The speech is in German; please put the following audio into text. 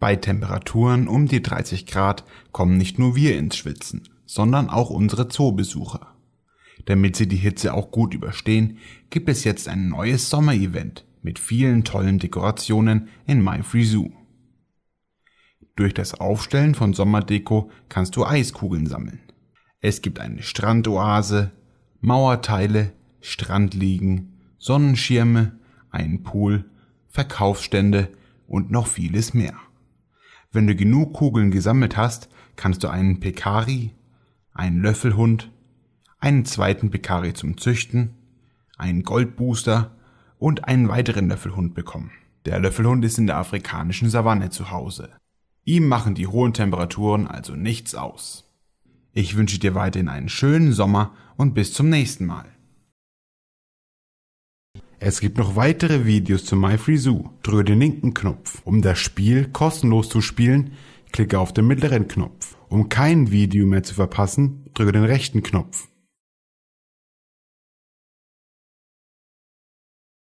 Bei Temperaturen um die 30 Grad kommen nicht nur wir ins Schwitzen, sondern auch unsere Zoobesucher. Damit sie die Hitze auch gut überstehen, gibt es jetzt ein neues Sommerevent mit vielen tollen Dekorationen in MyFreeZoo. Durch das Aufstellen von Sommerdeko kannst du Eiskugeln sammeln. Es gibt eine Strandoase, Mauerteile, Strandliegen, Sonnenschirme, einen Pool, Verkaufsstände und noch vieles mehr. Wenn du genug Kugeln gesammelt hast, kannst du einen Pekari, einen Löffelhund, einen zweiten Pekari zum Züchten, einen Goldbooster und einen weiteren Löffelhund bekommen. Der Löffelhund ist in der afrikanischen Savanne zu Hause. Ihm machen die hohen Temperaturen also nichts aus. Ich wünsche dir weiterhin einen schönen Sommer und bis zum nächsten Mal. Es gibt noch weitere Videos zu MyFreeZoo. Drücke den linken Knopf. Um das Spiel kostenlos zu spielen, klicke auf den mittleren Knopf. Um kein Video mehr zu verpassen, drücke den rechten Knopf.